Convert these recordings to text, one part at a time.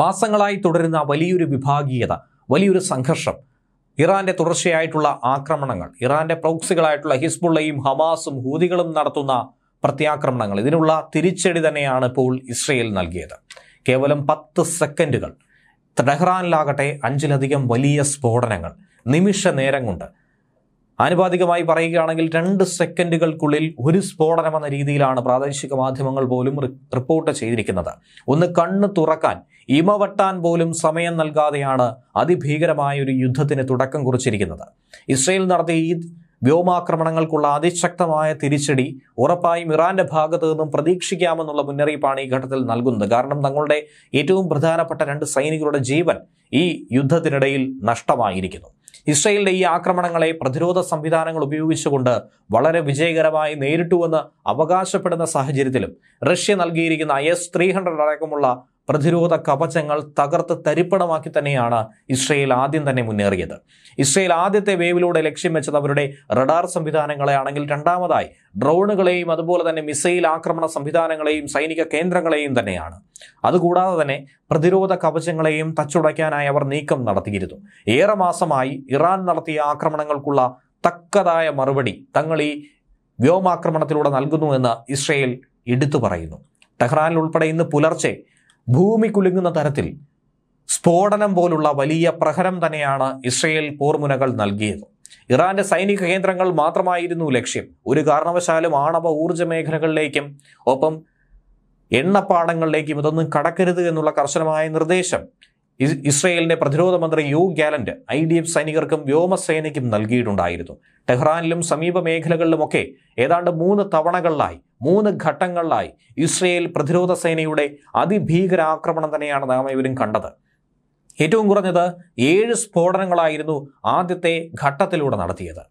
മാസങ്ങളായി തുടരുന്ന വലിയൊരു വിഭാഗീയത വലിയൊരു സംഘർഷം ഇറാന്റെ തുടർച്ചയായിട്ടുള്ള ആക്രമണങ്ങൾ ഇറാന്റെ പ്രൗക്സികളായിട്ടുള്ള ഹിസ്ബുള്ളയും ഹമാസും ഹൂതികളും നടത്തുന്ന പ്രത്യാക്രമണങ്ങൾ ഇതിനുള്ള തിരിച്ചടി തന്നെയാണ് ഇപ്പോൾ ഇസ്രയേൽ നൽകിയത് കേവലം പത്ത് സെക്കൻഡുകൾ ടെഹ്റാനിലാകട്ടെ അഞ്ചിലധികം വലിയ സ്ഫോടനങ്ങൾ നിമിഷ നേരം കൊണ്ട് ആനുപാതികമായി പറയുകയാണെങ്കിൽ രണ്ട് സെക്കൻഡുകൾക്കുള്ളിൽ ഒരു സ്ഫോടനം എന്ന രീതിയിലാണ് പ്രാദേശിക മാധ്യമങ്ങൾ പോലും റിപ്പോർട്ട് ചെയ്തിരിക്കുന്നത് ഒന്ന് കണ്ണ് തുറക്കാൻ ഇമവട്ടാൻ പോലും സമയം നൽകാതെയാണ് അതിഭീകരമായ ഒരു യുദ്ധത്തിന് തുടക്കം കുറിച്ചിരിക്കുന്നത് ഇസ്രയേൽ നടത്തിയ ഈ വ്യോമാക്രമണങ്ങൾക്കുള്ള അതിശക്തമായ തിരിച്ചടി ഉറപ്പായും ഇറാന്റെ ഭാഗത്തു നിന്നും പ്രതീക്ഷിക്കാമെന്നുള്ള മുന്നറിയിപ്പാണ് ഈ ഘട്ടത്തിൽ നൽകുന്നത് കാരണം തങ്ങളുടെ ഏറ്റവും പ്രധാനപ്പെട്ട രണ്ട് സൈനികരുടെ ജീവൻ ഈ യുദ്ധത്തിനിടയിൽ നഷ്ടമായിരിക്കുന്നു ഇസ്രയേലിന്റെ ഈ ആക്രമണങ്ങളെ പ്രതിരോധ സംവിധാനങ്ങൾ ഉപയോഗിച്ചുകൊണ്ട് വളരെ വിജയകരമായി നേരിട്ടുവെന്ന് അവകാശപ്പെടുന്ന സാഹചര്യത്തിലും റഷ്യ നൽകിയിരിക്കുന്ന എസ് ത്രീ ഹൺഡ്രഡ് അടക്കമുള്ള പ്രതിരോധ കവചങ്ങൾ തകർത്ത് തരിപ്പണമാക്കി തന്നെയാണ് ഇസ്രയേൽ ആദ്യം തന്നെ മുന്നേറിയത് ഇസ്രയേൽ ആദ്യത്തെ വേവിലൂടെ ലക്ഷ്യം വെച്ചത് അവരുടെ റഡാർ സംവിധാനങ്ങളെ ആണെങ്കിൽ രണ്ടാമതായി ഡ്രോണുകളെയും അതുപോലെ തന്നെ മിസൈൽ ആക്രമണ സംവിധാനങ്ങളെയും സൈനിക കേന്ദ്രങ്ങളെയും തന്നെയാണ് അതുകൂടാതെ തന്നെ പ്രതിരോധ കവചങ്ങളെയും തച്ചുടയ്ക്കാനായി അവർ നീക്കം നടത്തിയിരുന്നു ഏറെ മാസമായി ഇറാൻ നടത്തിയ ആക്രമണങ്ങൾക്കുള്ള തക്കതായ മറുപടി തങ്ങൾ ഈ വ്യോമാക്രമണത്തിലൂടെ നൽകുന്നുവെന്ന് ഇസ്രയേൽ എടുത്തു പറയുന്നു ടെഹ്റാനിൽ ഉൾപ്പെടെ ഇന്ന് പുലർച്ചെ ഭൂമി കുലുങ്ങുന്ന തരത്തിൽ സ്ഫോടനം പോലുള്ള വലിയ പ്രഹരം തന്നെയാണ് ഇസ്രയേൽ പോർമുനകൾ നൽകിയത് ഇറാന്റെ സൈനിക കേന്ദ്രങ്ങൾ മാത്രമായിരുന്നു ലക്ഷ്യം ഒരു കാരണവശാലും ആണവ ഊർജ്ജ മേഖലകളിലേക്കും ഒപ്പം എണ്ണപ്പാടങ്ങളിലേക്കും ഇതൊന്നും കടക്കരുത് എന്നുള്ള കർശനമായ നിർദ്ദേശം ഇസ്രയേലിന്റെ പ്രതിരോധ മന്ത്രി യു ഗാലന്റ് ഐ ഡി എഫ് സൈനികർക്കും വ്യോമസേനയ്ക്കും നൽകിയിട്ടുണ്ടായിരുന്നു ടെഹ്റാനിലും സമീപ മേഖലകളിലുമൊക്കെ ഏതാണ്ട് മൂന്ന് തവണകളിലായി മൂന്ന് ഘട്ടങ്ങളിലായി ഇസ്രയേൽ പ്രതിരോധ സേനയുടെ അതിഭീകരാക്രമണം തന്നെയാണ് നാം ഇവരും കണ്ടത് ഏറ്റവും കുറഞ്ഞത് ഏഴ് സ്ഫോടനങ്ങളായിരുന്നു ആദ്യത്തെ ഘട്ടത്തിലൂടെ നടത്തിയത്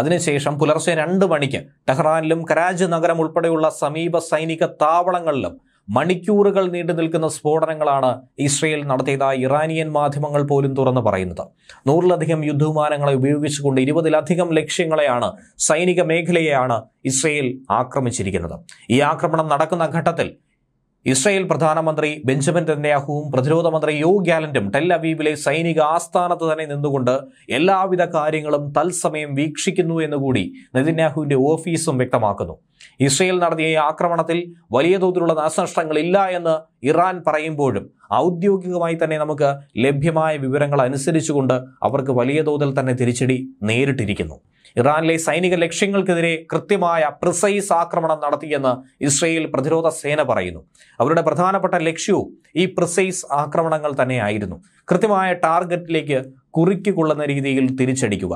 അതിനുശേഷം പുലർച്ചെ രണ്ട് മണിക്ക് ടെഹ്റാനിലും കരാജ് നഗരം ഉൾപ്പെടെയുള്ള സമീപ സൈനിക താവളങ്ങളിലും മണിക്കൂറുകൾ നീണ്ടു നിൽക്കുന്ന സ്ഫോടനങ്ങളാണ് ഇസ്രയേൽ നടത്തിയത് ഇറാനിയൻ മാധ്യമങ്ങൾ പോലും തുറന്നു പറയുന്നത് നൂറിലധികം യുദ്ധവിമാനങ്ങളെ ഉപയോഗിച്ചുകൊണ്ട് ഇരുപതിലധികം ലക്ഷ്യങ്ങളെയാണ് സൈനിക മേഖലയെയാണ് ഇസ്രയേൽ ആക്രമിച്ചിരിക്കുന്നത് ഈ ആക്രമണം നടക്കുന്ന ഘട്ടത്തിൽ ഇസ്രായേൽ പ്രധാനമന്ത്രി ബെഞ്ചമിൻ തന്നെയാഹുവും പ്രതിരോധ മന്ത്രി യോ ഗാലന്റും ടെല്ലവീവിലെ സൈനിക ആസ്ഥാനത്ത് തന്നെ നിന്നുകൊണ്ട് എല്ലാവിധ കാര്യങ്ങളും തത്സമയം വീക്ഷിക്കുന്നു എന്നുകൂടി നെതന്യാഹുവിന്റെ ഓഫീസും വ്യക്തമാക്കുന്നു ഇസ്രയേൽ നടത്തിയ ഈ ആക്രമണത്തിൽ വലിയ തോതിലുള്ള നാശനഷ്ടങ്ങൾ ഇല്ല എന്ന് ഇറാൻ പറയുമ്പോഴും ഔദ്യോഗികമായി തന്നെ നമുക്ക് ലഭ്യമായ വിവരങ്ങൾ അനുസരിച്ചുകൊണ്ട് അവർക്ക് വലിയ തോതിൽ തന്നെ തിരിച്ചടി നേരിട്ടിരിക്കുന്നു ഇറാനിലെ സൈനിക ലക്ഷ്യങ്ങൾക്കെതിരെ കൃത്യമായ പ്രിസൈസ് ആക്രമണം നടത്തിയെന്ന് ഇസ്രയേൽ പ്രതിരോധ സേന പറയുന്നു അവരുടെ പ്രധാനപ്പെട്ട ലക്ഷ്യവും ഈ പ്രിസൈസ് ആക്രമണങ്ങൾ തന്നെയായിരുന്നു കൃത്യമായ ടാർഗറ്റിലേക്ക് കുറിക്കൊള്ളുന്ന രീതിയിൽ തിരിച്ചടിക്കുക